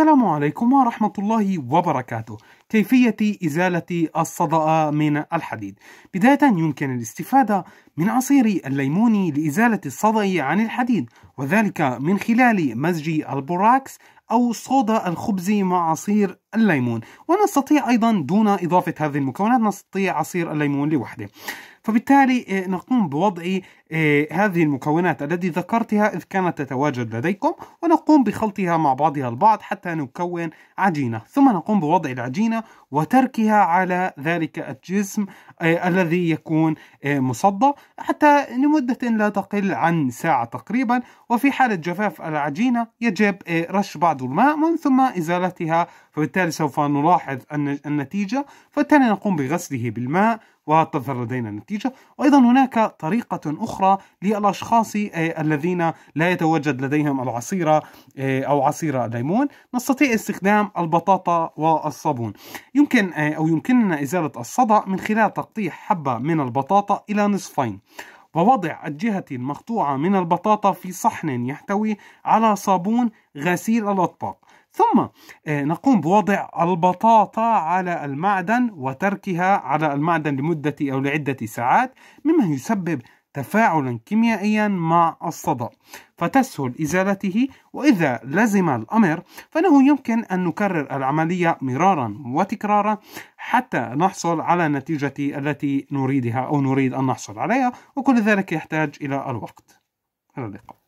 السلام عليكم ورحمة الله وبركاته كيفية إزالة الصدأ من الحديد بداية يمكن الاستفادة من عصير الليمون لإزالة الصدأ عن الحديد وذلك من خلال مزج البوراكس أو صودا الخبز مع عصير الليمون ونستطيع أيضا دون إضافة هذه المكونات نستطيع عصير الليمون لوحده فبالتالي آه، نقوم بوضع آه، هذه المكونات التي ذكرتها إذ كانت تتواجد لديكم ونقوم بخلطها مع بعضها البعض حتى نكون عجينة ثم نقوم بوضع العجينة وتركها على ذلك الجسم آه، الذي يكون مصدى حتى لمدة لا تقل عن ساعة تقريبا وفي حالة جفاف العجينة يجب رش بعض الماء ومن ثم إزالتها فبالتالي سوف نلاحظ النتيجة فبالتالي نقوم بغسله بالماء وتظهر لدينا النتيجة أيضا هناك طريقة أخرى للأشخاص آه، الذين لا يتوجد لديهم العصيرة آه، أو عصير الليمون نستطيع استخدام البطاطا والصابون يمكن آه، أو يمكننا إزالة الصدأ من خلال تقطيع حبة من البطاطا إلى نصفين ووضع الجهة المقطوعة من البطاطا في صحن يحتوي على صابون غسيل الأطباق ثم آه، نقوم بوضع البطاطا على المعدن وتركها على المعدن لمدة أو لعدة ساعات مما يسبب تفاعلا كيميائيا مع الصدى فتسهل إزالته وإذا لزم الأمر فإنه يمكن أن نكرر العملية مرارا وتكرارا حتى نحصل على النتيجة التي نريدها أو نريد أن نحصل عليها وكل ذلك يحتاج إلى الوقت إلى اللقاء